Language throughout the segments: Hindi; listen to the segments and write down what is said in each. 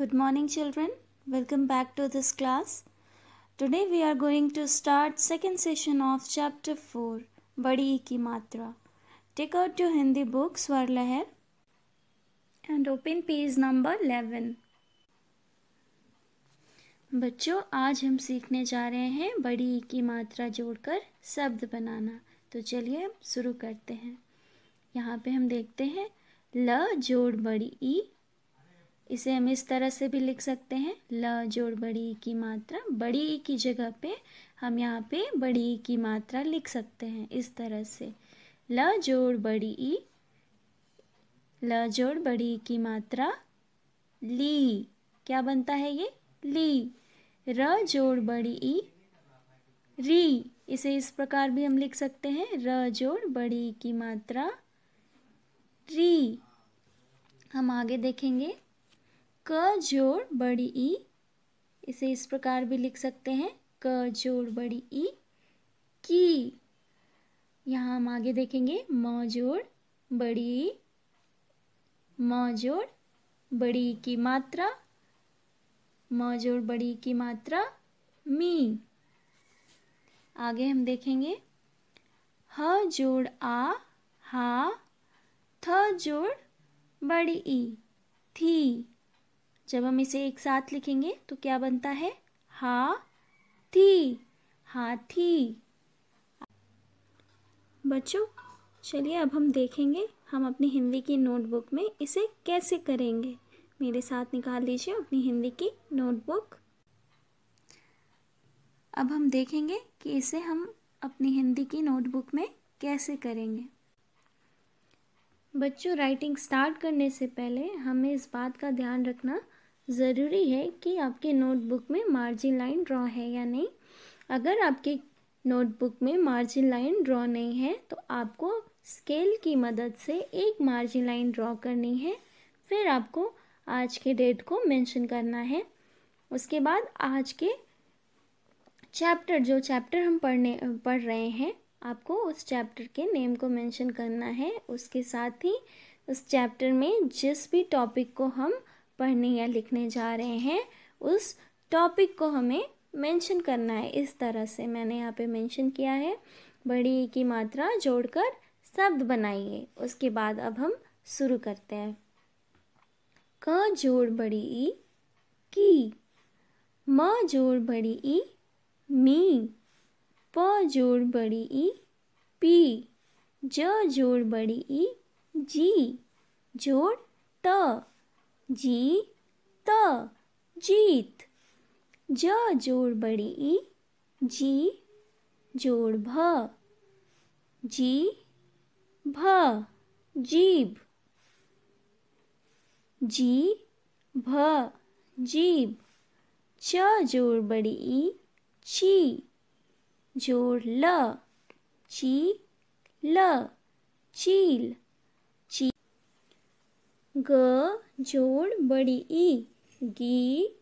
Good morning children. Welcome back to this class. Today we are going to start second session of chapter 4 Badi ki Matra. Take out your Hindi book swar lahar and open page number 11. bachcho aaj hum seekhne ja rahe hain badi ki matra jod kar shabd banana to chaliye shuru karte hain yahan pe hum dekhte hain ल जोड़ बड़ी ई इसे हम इस तरह से भी लिख सकते हैं ल जोड़ बड़ी की मात्रा बड़ी ई की जगह पे हम यहाँ पे बड़ी की मात्रा लिख सकते हैं इस तरह से ल जोड़ बड़ी ई ल जोड़ बड़ी की मात्रा ली क्या बनता है ये ली र जोड़ बड़ी ई री इसे इस प्रकार भी हम लिख सकते हैं र जोड़ बड़ी की मात्रा री हम आगे देखेंगे क जोड़ बड़ी ई इसे इस प्रकार भी लिख सकते हैं क जोड़ बड़ी ई की यहाँ हम आगे देखेंगे म जोड़ बड़ी म जोड़ बड़ी की मात्रा म जोड़ बड़ी की मात्रा मी आगे हम देखेंगे ह जोड़ आ हा थ जोड़ बड़ी ई थी जब हम इसे एक साथ लिखेंगे तो क्या बनता है हा हा हाथी बच्चों चलिए अब हम देखेंगे हम अपनी हिंदी की नोटबुक में इसे कैसे करेंगे मेरे साथ निकाल लीजिए अपनी हिंदी की नोटबुक अब हम देखेंगे कि इसे हम अपनी हिंदी की नोटबुक में कैसे करेंगे बच्चों राइटिंग स्टार्ट करने से पहले हमें इस बात का ध्यान रखना ज़रूरी है कि आपके नोटबुक में मार्जिन लाइन ड्रॉ है या नहीं अगर आपके नोटबुक में मार्जिन लाइन ड्रॉ नहीं है तो आपको स्केल की मदद से एक मार्जिन लाइन ड्रॉ करनी है फिर आपको आज के डेट को मेंशन करना है उसके बाद आज के चैप्टर जो चैप्टर हम पढ़ने पढ़ रहे हैं आपको उस चैप्टर के नेम को मेंशन करना है उसके साथ ही उस चैप्टर में जिस भी टॉपिक को हम पढ़ने या लिखने जा रहे हैं उस टॉपिक को हमें मेंशन करना है इस तरह से मैंने यहाँ पे मेंशन किया है बड़ी e की मात्रा जोड़कर शब्द बनाइए उसके बाद अब हम शुरू करते हैं क जोड़ बड़ी ई e की म जोड़ बड़ी ई e, मी प जोड़ बड़ी ई पी ज जोड़ बड़ी ई जी जोड़ त जी त जीत ज जोड़ बड़ी ई जी जोड़ भ जी भ जीभ जी भ जीभ च जोड़ बड़ी ई छी जोड़ ल ची ल चील ची ग जोड़ बड़ी ई गी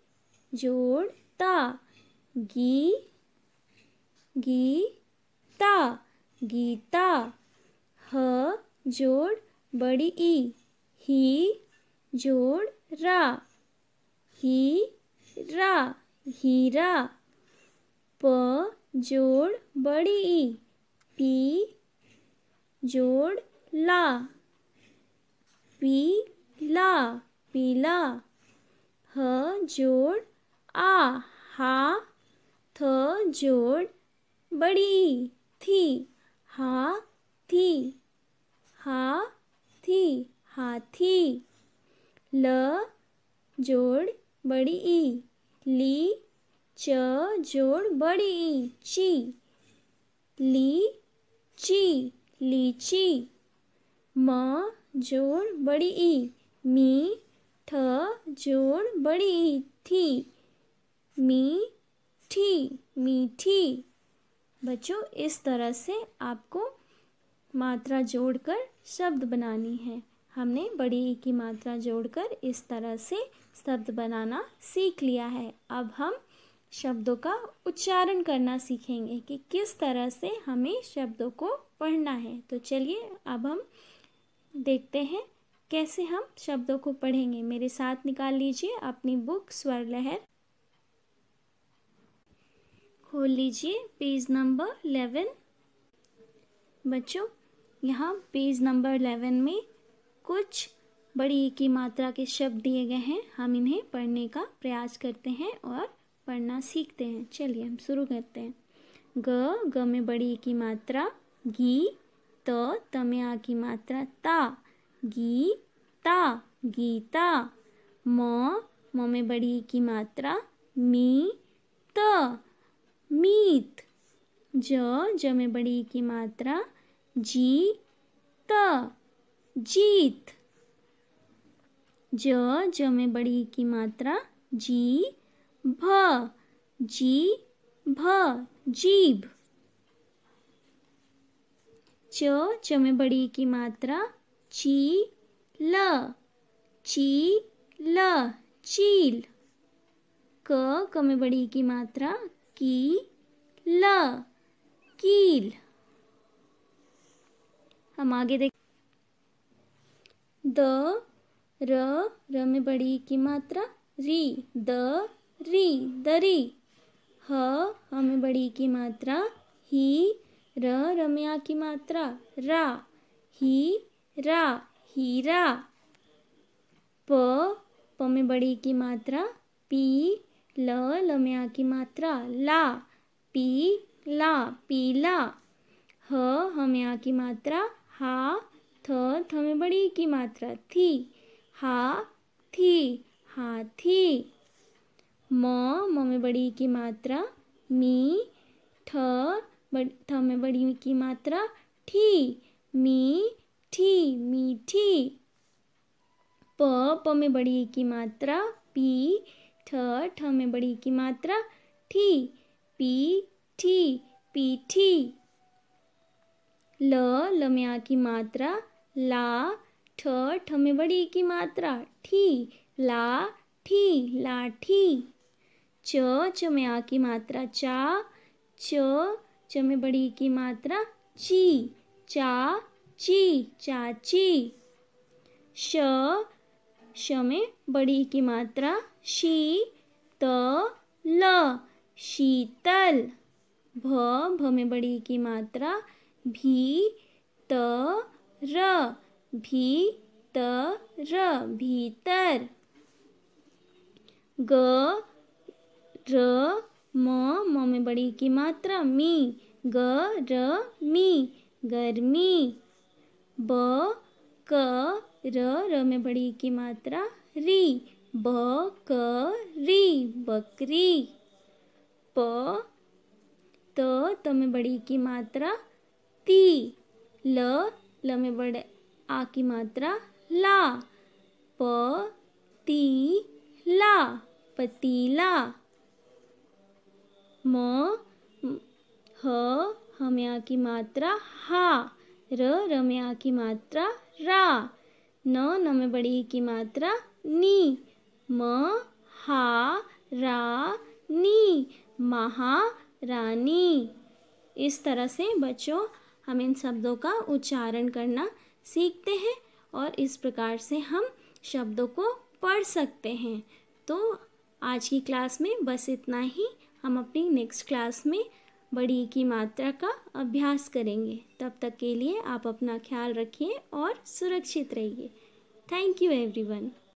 जोड़ ता गी गी ता गीता ह जोड़ बड़ी ई ही जोड़ रा ही रा हीरा प जोड़ बड़ी ई पी जोड़ ला पी ला पीला ह जोड़ आ हा थ जोड़ बड़ी ई थी हा थी हा थी हाथी ल जोड़ बड़ी ई ली च जोड़ बड़ी ई ची ली ची लीची म जोड़ बड़ी ई मी ठ जोड़ बड़ी ई थी मी ठी मीठी बच्चों इस तरह से आपको मात्रा जोड़कर शब्द बनानी है हमने बड़ी ई की मात्रा जोड़कर इस तरह से शब्द बनाना सीख लिया है अब हम शब्दों का उच्चारण करना सीखेंगे कि किस तरह से हमें शब्दों को पढ़ना है तो चलिए अब हम देखते हैं कैसे हम शब्दों को पढ़ेंगे मेरे साथ निकाल लीजिए अपनी बुक स्वर लहर खोल लीजिए पेज नंबर इलेवन बच्चों यहाँ पेज नंबर इलेवन में कुछ बड़ी की मात्रा के शब्द दिए गए हैं हम इन्हें पढ़ने का प्रयास करते हैं और पढ़ना सीखते हैं चलिए हम शुरू करते हैं ग ग में बड़ी की मात्रा गी त त में आ की मात्रा ता गी ता गीता म म में बड़ी की मात्रा मी त मीत ज ज में बड़ी की मात्रा जी त जीत ज ज में बड़ी की मात्रा जी भ जी भ जीभ च च में बड़ी की मात्रा ची ल ची ल चील क क में बड़ी की मात्रा की ल कील हम आगे देख द र र में बड़ी की मात्रा री द री दरी ह हमें बड़ी की मात्रा ही र रम्या की मात्रा रा ही रा हीरा प प में बड़ी की मात्रा पी ल लम्या की मात्रा ला पी ला पीला ह हम्या की मात्रा हा थ थ में बड़ी की मात्रा थी हा थी हाथी म म में बड़ी की मात्रा मी ठ थ में बड़ी की मात्रा ठी मी ठी मीठी प प में बड़ी की मात्रा पी ठ ठ में बड़ी की मात्रा ठी पी ठी पीठी ल ल में आ की मात्रा ला ठ ठ में बड़ी की मात्रा ठी ला ठी लाठी च च में आ की मात्रा चा च च में बड़ी की मात्रा ची चा ची चाची श श में बड़ी की मात्रा शी त ल शीतल भ भ में बड़ी की मात्रा भी त र भी त र भीतर ग र म म में बड़ी की मात्रा मी ग र मी गर्मी ब क र र में बड़ी की मात्रा री ब क री बकरी प त त में बड़ी की मात्रा ती ल ल में बड़े आ की मात्रा ला प ती ला पतीला म ह हम्या की मात्रा हा र रम्या की मात्रा रा न नमे बड़ी की मात्रा नी म हा रा नी महा रानी इस तरह से बच्चों हम इन शब्दों का उच्चारण करना सीखते हैं और इस प्रकार से हम शब्दों को पढ़ सकते हैं तो आज की क्लास में बस इतना ही हम अपनी नेक्स्ट क्लास में बड़ी की मात्रा का अभ्यास करेंगे तब तक के लिए आप अपना ख्याल रखिए और सुरक्षित रहिए थैंक यू एवरीवन